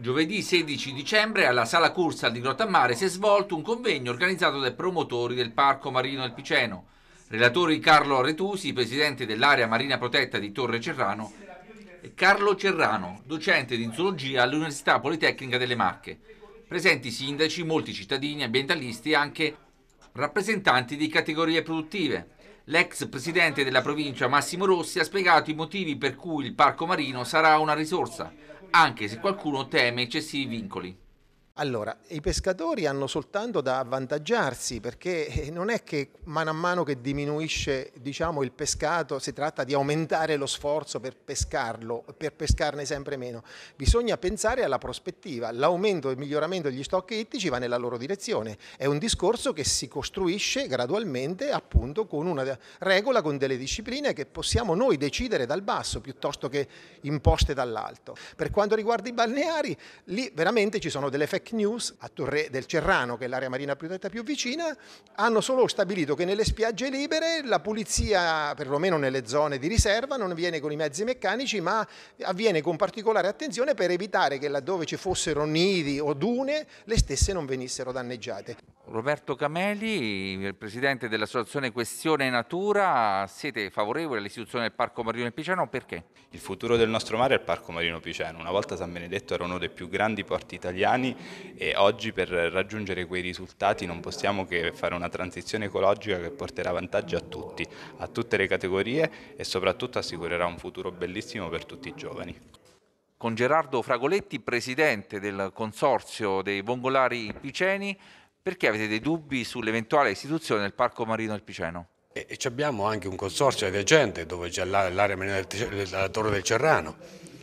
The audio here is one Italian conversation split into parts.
Giovedì 16 dicembre alla Sala Cursa di Grottammare si è svolto un convegno organizzato dai promotori del Parco Marino del Piceno. Relatori Carlo Aretusi, presidente dell'area marina protetta di Torre Cerrano, e Carlo Cerrano, docente di zoologia all'Università Politecnica delle Marche. Presenti sindaci, molti cittadini, ambientalisti e anche rappresentanti di categorie produttive. L'ex presidente della provincia Massimo Rossi ha spiegato i motivi per cui il parco marino sarà una risorsa, anche se qualcuno teme eccessivi vincoli. Allora, i pescatori hanno soltanto da avvantaggiarsi perché eh, non è che mano a mano che diminuisce diciamo, il pescato si tratta di aumentare lo sforzo per pescarlo, per pescarne sempre meno. Bisogna pensare alla prospettiva, l'aumento e il miglioramento degli stock ittici va nella loro direzione. È un discorso che si costruisce gradualmente appunto con una regola, con delle discipline che possiamo noi decidere dal basso piuttosto che imposte dall'alto. Per quanto riguarda i balneari, lì veramente ci sono delle fecche fake news a Torre del Cerrano, che è l'area marina più detta più vicina, hanno solo stabilito che nelle spiagge libere la pulizia, perlomeno nelle zone di riserva, non avviene con i mezzi meccanici, ma avviene con particolare attenzione per evitare che laddove ci fossero nidi o dune, le stesse non venissero danneggiate. Roberto Cameli, presidente dell'associazione Questione Natura, siete favorevoli all'istituzione del Parco Marino Piceno perché? Il futuro del nostro mare è il Parco Marino Piceno. Una volta San Benedetto era uno dei più grandi porti italiani e oggi per raggiungere quei risultati non possiamo che fare una transizione ecologica che porterà vantaggi a tutti, a tutte le categorie e soprattutto assicurerà un futuro bellissimo per tutti i giovani con Gerardo Fragoletti, presidente del Consorzio dei Vongolari Piceni perché avete dei dubbi sull'eventuale istituzione del Parco Marino del Piceno? E, abbiamo anche un consorzio di agente dove c'è l'area marina della Torre del Cerrano,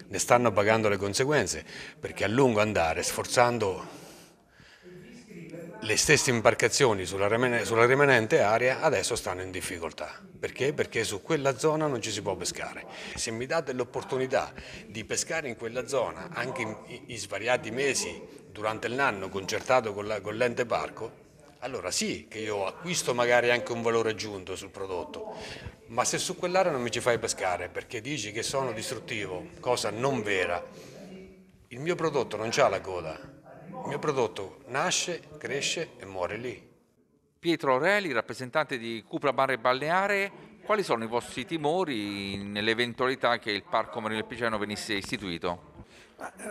ne stanno pagando le conseguenze perché a lungo andare, sforzando le stesse imbarcazioni sulla, rimanente area adesso stanno in difficoltà. Perché? Perché su quella zona non ci si può pescare. Se mi date l'opportunità di pescare in quella zona anche in, in svariati mesi durante l'anno concertato con, la, con l'ente parco, allora sì che io acquisto magari anche un valore aggiunto sul prodotto, ma se su quell'area non mi ci fai pescare perché dici che sono distruttivo, cosa non vera, il mio prodotto non c'ha la coda, il mio prodotto nasce, cresce e muore lì. Pietro Aureli, rappresentante di Cupra Barre Balneare, quali sono i vostri timori nell'eventualità che il Parco Marino del Piceno venisse istituito?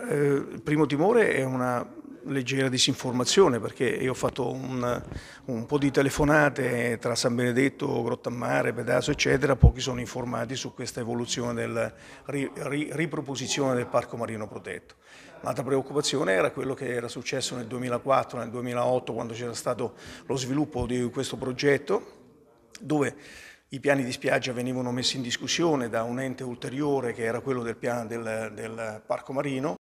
Eh, il primo timore è una leggera disinformazione perché io ho fatto un, un, po' di telefonate tra San Benedetto, Grottamare, Pedaso eccetera, pochi sono informati su questa evoluzione della ri, ri, riproposizione del parco marino protetto. L'altra preoccupazione era quello che era successo nel 2004, nel 2008 quando c'era stato lo sviluppo di questo progetto dove i piani di spiaggia venivano messi in discussione da un ente ulteriore che era quello del, piano del, del parco marino